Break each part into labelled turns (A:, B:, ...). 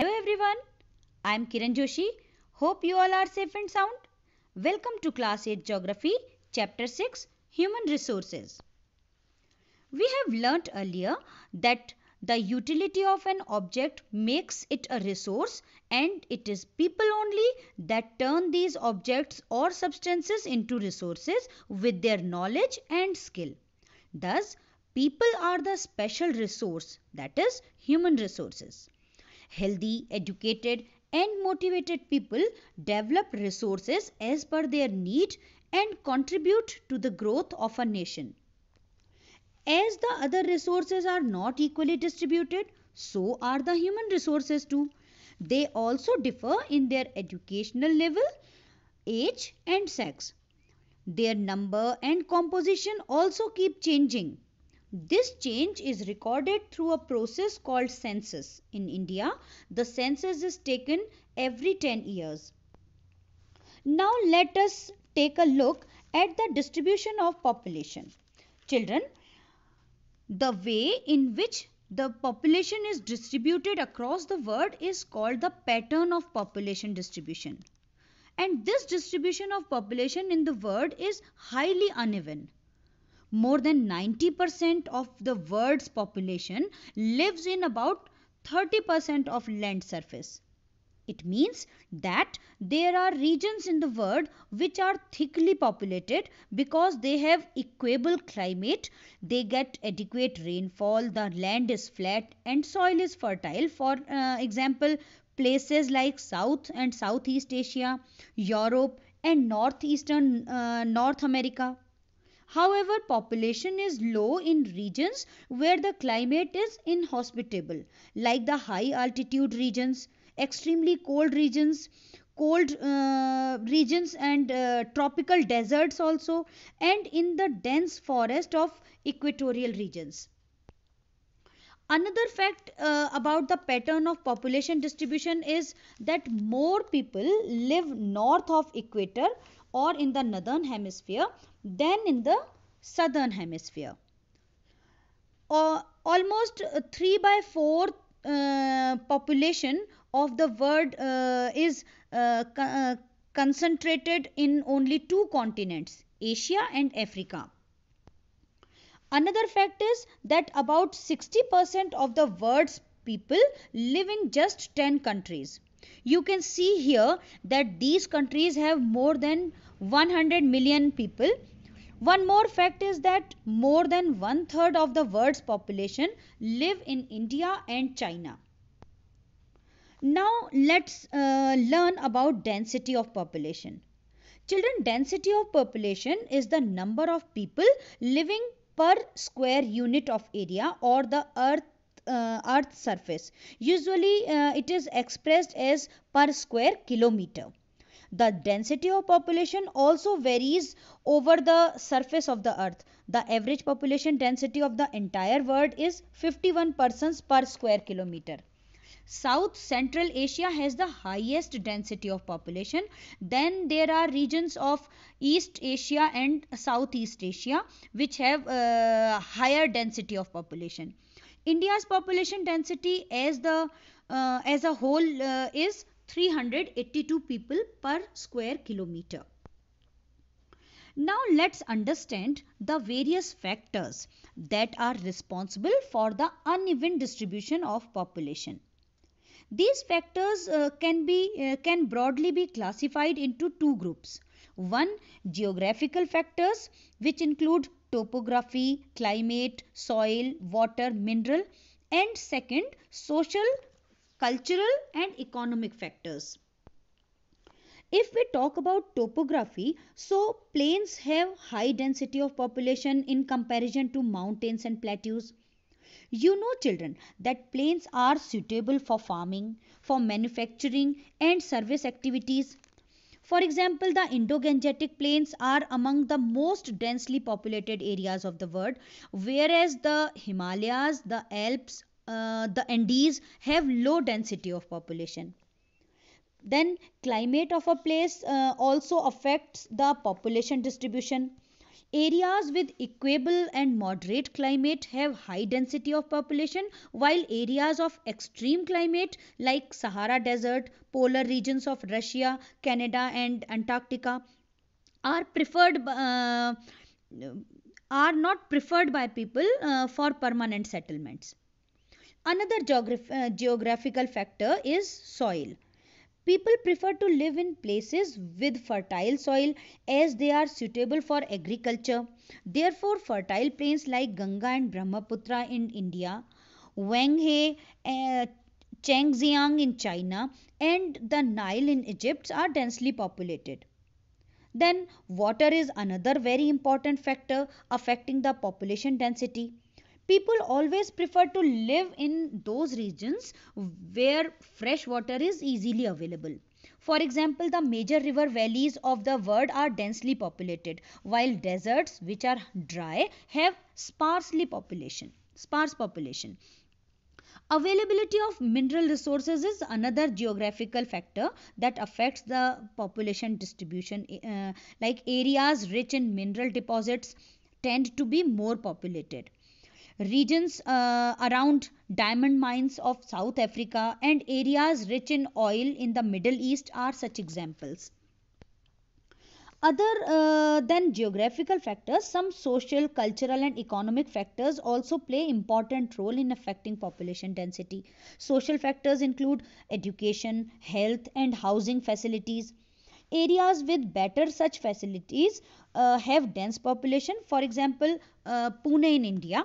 A: Hello everyone, I am Kiran Joshi. Hope you all are safe and sound. Welcome to Class 8 Geography, Chapter 6 Human Resources. We have learnt earlier that the utility of an object makes it a resource and it is people only that turn these objects or substances into resources with their knowledge and skill. Thus, people are the special resource that is human resources. Healthy, educated, and motivated people develop resources as per their need and contribute to the growth of a nation. As the other resources are not equally distributed, so are the human resources too. They also differ in their educational level, age, and sex. Their number and composition also keep changing. This change is recorded through a process called census. In India, the census is taken every 10 years. Now let us take a look at the distribution of population. Children, the way in which the population is distributed across the world is called the pattern of population distribution. And this distribution of population in the world is highly uneven more than 90% of the world's population lives in about 30% of land surface. It means that there are regions in the world which are thickly populated because they have equable climate, they get adequate rainfall, the land is flat and soil is fertile. For uh, example, places like South and Southeast Asia, Europe and Northeastern uh, North America. However, population is low in regions where the climate is inhospitable, like the high altitude regions, extremely cold regions, cold uh, regions and uh, tropical deserts also, and in the dense forest of equatorial regions. Another fact uh, about the pattern of population distribution is that more people live north of equator or in the northern hemisphere than in the southern hemisphere. Uh, almost uh, 3 by 4 uh, population of the world uh, is uh, co uh, concentrated in only two continents, Asia and Africa. Another fact is that about 60% of the world's people live in just 10 countries. You can see here that these countries have more than 100 million people. One more fact is that more than one third of the world's population live in India and China. Now let's uh, learn about density of population. Children, density of population is the number of people living per square unit of area or the earth uh, earth's surface usually uh, it is expressed as per square kilometer the density of population also varies over the surface of the earth. The average population density of the entire world is 51 persons per square kilometer. South Central Asia has the highest density of population. Then there are regions of East Asia and Southeast Asia which have uh, higher density of population. India's population density as the uh, as a whole uh, is 382 people per square kilometer. Now let's understand the various factors that are responsible for the uneven distribution of population. These factors uh, can be uh, can broadly be classified into two groups. One geographical factors which include topography, climate, soil, water, mineral and second social, cultural and economic factors. If we talk about topography, so plains have high density of population in comparison to mountains and plateaus. You know children that plains are suitable for farming, for manufacturing and service activities for example, the Indo-Gangetic plains are among the most densely populated areas of the world, whereas the Himalayas, the Alps, uh, the Andes have low density of population. Then climate of a place uh, also affects the population distribution. Areas with equable and moderate climate have high density of population while areas of extreme climate like Sahara Desert, polar regions of Russia, Canada and Antarctica are preferred uh, are not preferred by people uh, for permanent settlements. Another geograph uh, geographical factor is soil. People prefer to live in places with fertile soil as they are suitable for agriculture. Therefore, fertile plains like Ganga and Brahmaputra in India, Wanghe, uh, eh, Changxiang in China, and the Nile in Egypt are densely populated. Then, water is another very important factor affecting the population density people always prefer to live in those regions where fresh water is easily available. For example, the major river valleys of the world are densely populated, while deserts, which are dry, have sparsely population, sparse population. Availability of mineral resources is another geographical factor that affects the population distribution. Eh, uh, like areas rich in mineral deposits tend to be more populated regions uh, around diamond mines of South Africa and areas rich in oil in the Middle East are such examples. Other uh, than geographical factors, some social, cultural and economic factors also play important role in affecting population density. Social factors include education, health and housing facilities. Areas with better such facilities uh, have dense population. For example, uh, Pune in India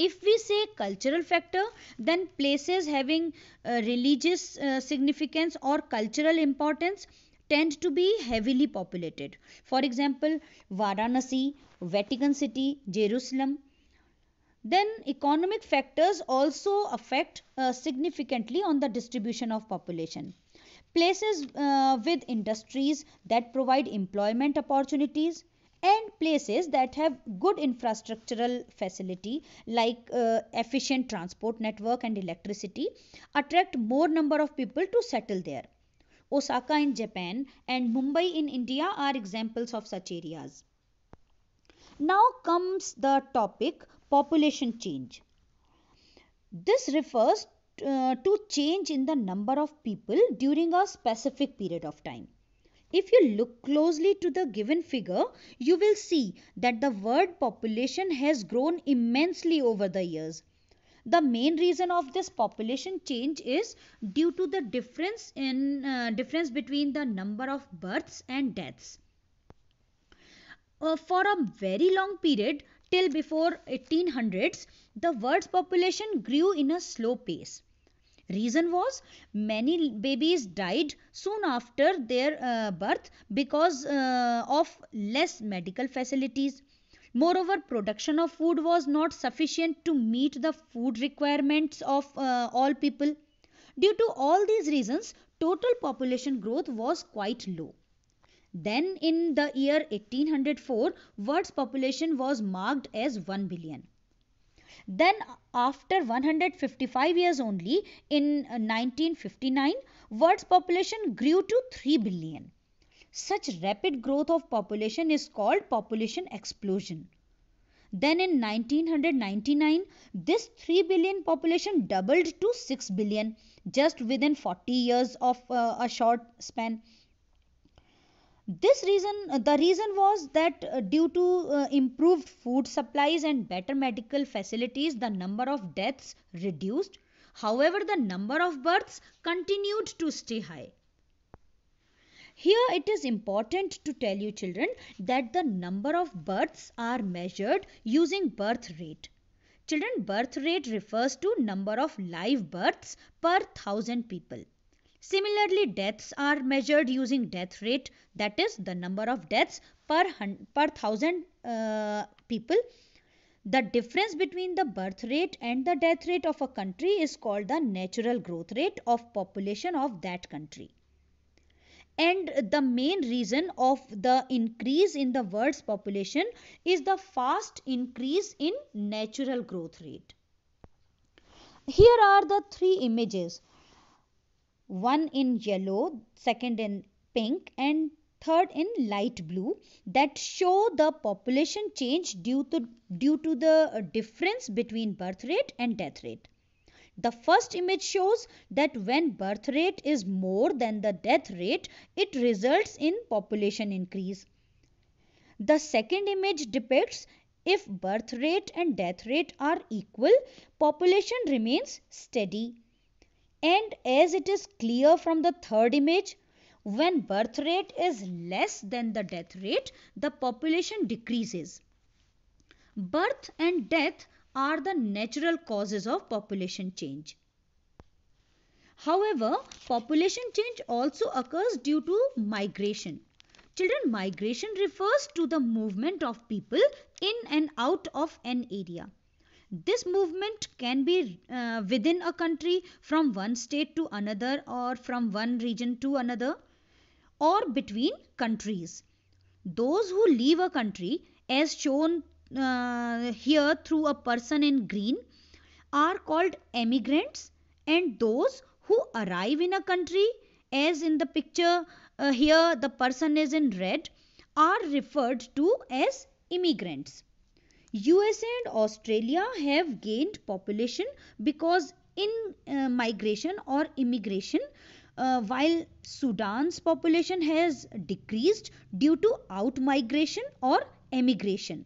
A: if we say cultural factor, then places having uh, religious uh, significance or cultural importance tend to be heavily populated. For example, Varanasi, Vatican City, Jerusalem. Then economic factors also affect uh, significantly on the distribution of population. Places uh, with industries that provide employment opportunities, and places that have good infrastructural facility like uh, efficient transport network and electricity attract more number of people to settle there. Osaka in Japan and Mumbai in India are examples of such areas. Now comes the topic population change. This refers uh, to change in the number of people during a specific period of time. If you look closely to the given figure, you will see that the world population has grown immensely over the years. The main reason of this population change is due to the difference in uh, difference between the number of births and deaths. Uh, for a very long period till before 1800s, the world's population grew in a slow pace. Reason was many babies died soon after their uh, birth because uh, of less medical facilities. Moreover, production of food was not sufficient to meet the food requirements of uh, all people. Due to all these reasons, total population growth was quite low. Then in the year 1804, world's population was marked as 1 billion. Then after 155 years only in 1959, uh, world's population grew to 3 billion. Such rapid growth of population is called population explosion. Then in 1999, this 3 billion population doubled to 6 billion just within 40 years of uh, a short span this reason uh, the reason was that uh, due to uh, improved food supplies and better medical facilities the number of deaths reduced however the number of births continued to stay high here it is important to tell you children that the number of births are measured using birth rate children birth rate refers to number of live births per 1000 people Similarly, deaths are measured using death rate that is the number of deaths per, per thousand uh, people. The difference between the birth rate and the death rate of a country is called the natural growth rate of population of that country. And the main reason of the increase in the world's population is the fast increase in natural growth rate. Here are the three images one in yellow, second in pink and third in light blue that show the population change due to, due to the uh, difference between birth rate and death rate. The first image shows that when birth rate is more than the death rate, it results in population increase. The second image depicts if birth rate and death rate are equal, population remains steady. And as it is clear from the third image, when birth rate is less than the death rate, the population decreases. Birth and death are the natural causes of population change. However, population change also occurs due to migration. Children, migration refers to the movement of people in and out of an area. This movement can be uh, within a country, from one state to another, or from one region to another, or between countries. Those who leave a country, as shown uh, here through a person in green, are called emigrants, and those who arrive in a country, as in the picture uh, here the person is in red, are referred to as immigrants. USA and Australia have gained population because in uh, migration or immigration uh, while Sudan's population has decreased due to outmigration or emigration.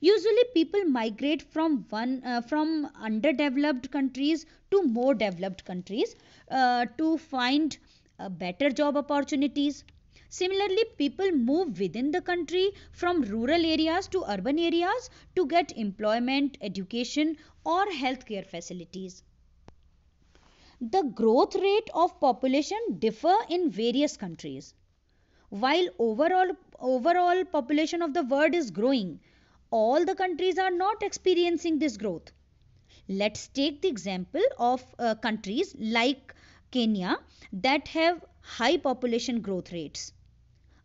A: Usually people migrate from one uh, from underdeveloped countries to more developed countries uh, to find uh, better job opportunities Similarly, people move within the country from rural areas to urban areas to get employment, education or healthcare facilities. The growth rate of population differ in various countries. While overall, overall population of the world is growing, all the countries are not experiencing this growth. Let's take the example of uh, countries like Kenya that have high population growth rates.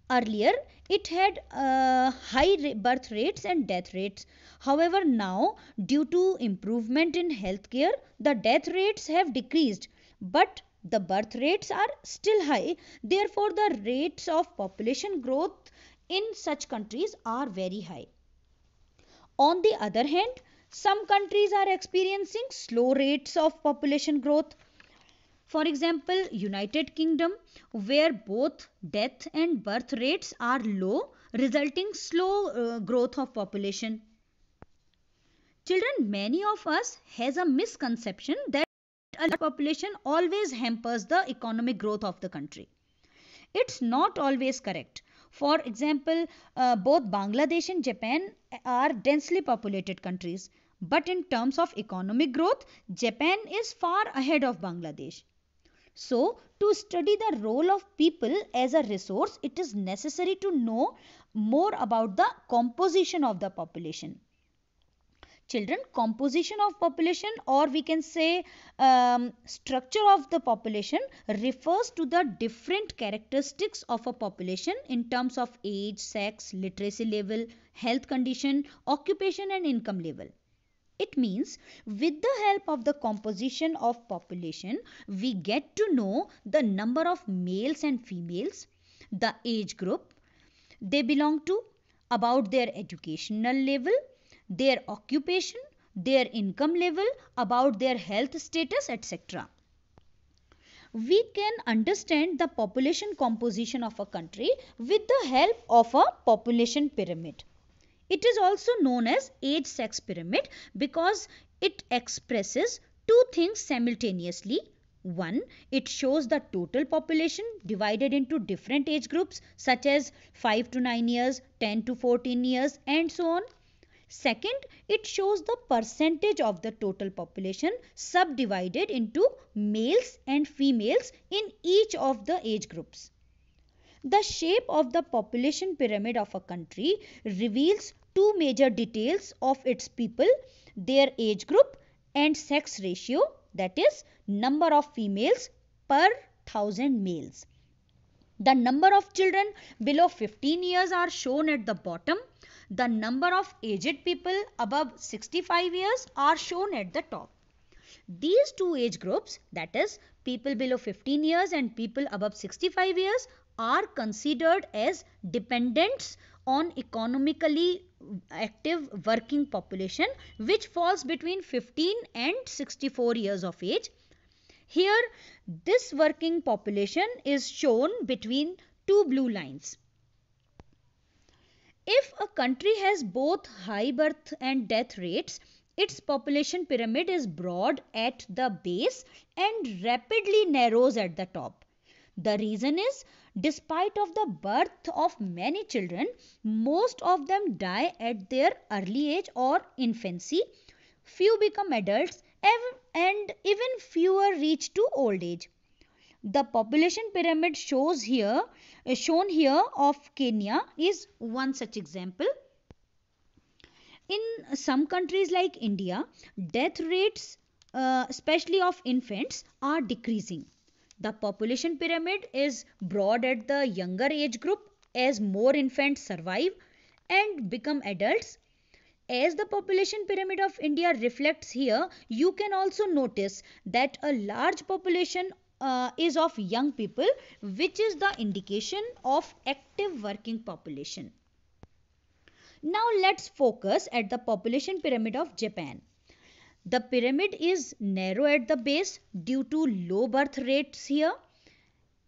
A: Earlier, it had uh, high birth rates and death rates. However, now, due to improvement in healthcare, the death rates have decreased, but the birth rates are still high. Therefore, the rates of population growth in such countries are very high. On the other hand, some countries are experiencing slow rates of population growth. For example, United Kingdom where both death and birth rates are low resulting slow uh, growth of population. Children, many of us has a misconception that a large population always hampers the economic growth of the country. It's not always correct. For example, uh, both Bangladesh and Japan are densely populated countries. But in terms of economic growth, Japan is far ahead of Bangladesh. So, to study the role of people as a resource, it is necessary to know more about the composition of the population. Children, composition of population or we can say um, structure of the population refers to the different characteristics of a population in terms of age, sex, literacy level, health condition, occupation and income level. It means with the help of the composition of population, we get to know the number of males and females, the age group they belong to, about their educational level, their occupation, their income level, about their health status, etc. We can understand the population composition of a country with the help of a population pyramid. It is also known as age sex pyramid because it expresses two things simultaneously. One, it shows the total population divided into different age groups such as 5 to 9 years, 10 to 14 years and so on. Second, it shows the percentage of the total population subdivided into males and females in each of the age groups. The shape of the population pyramid of a country reveals two major details of its people, their age group and sex ratio that is number of females per thousand males. The number of children below 15 years are shown at the bottom. The number of aged people above 65 years are shown at the top. These two age groups that is people below 15 years and people above 65 years are considered as dependents on economically active working population which falls between 15 and 64 years of age. Here this working population is shown between two blue lines. If a country has both high birth and death rates, its population pyramid is broad at the base and rapidly narrows at the top. The reason is Despite of the birth of many children, most of them die at their early age or infancy. Few become adults and even fewer reach to old age. The population pyramid shows here, shown here of Kenya is one such example. In some countries like India, death rates, uh, especially of infants, are decreasing. The population pyramid is broad at the younger age group as more infants survive and become adults. As the population pyramid of India reflects here, you can also notice that a large population uh, is of young people which is the indication of active working population. Now let's focus at the population pyramid of Japan. The pyramid is narrow at the base due to low birth rates here.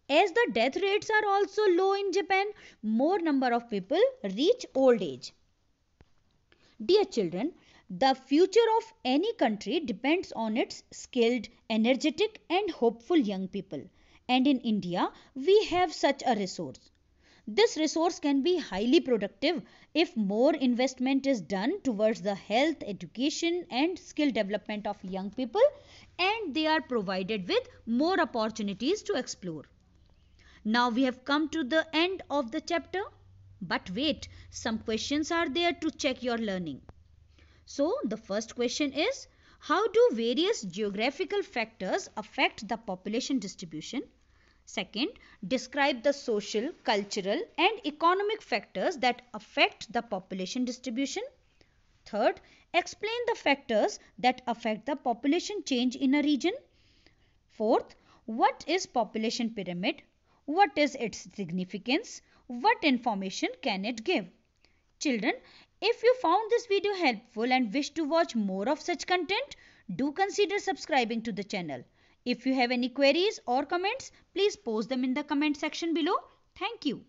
A: As the death rates are also low in Japan, more number of people reach old age. Dear children, the future of any country depends on its skilled, energetic and hopeful young people. And in India, we have such a resource. This resource can be highly productive if more investment is done towards the health, education and skill development of young people and they are provided with more opportunities to explore. Now we have come to the end of the chapter. But wait, some questions are there to check your learning. So the first question is, how do various geographical factors affect the population distribution? Second, describe the social, cultural and economic factors that affect the population distribution. Third, explain the factors that affect the population change in a region. Fourth, what is population pyramid? What is its significance? What information can it give? Children, if you found this video helpful and wish to watch more of such content, do consider subscribing to the channel. If you have any queries or comments, please post them in the comment section below. Thank you.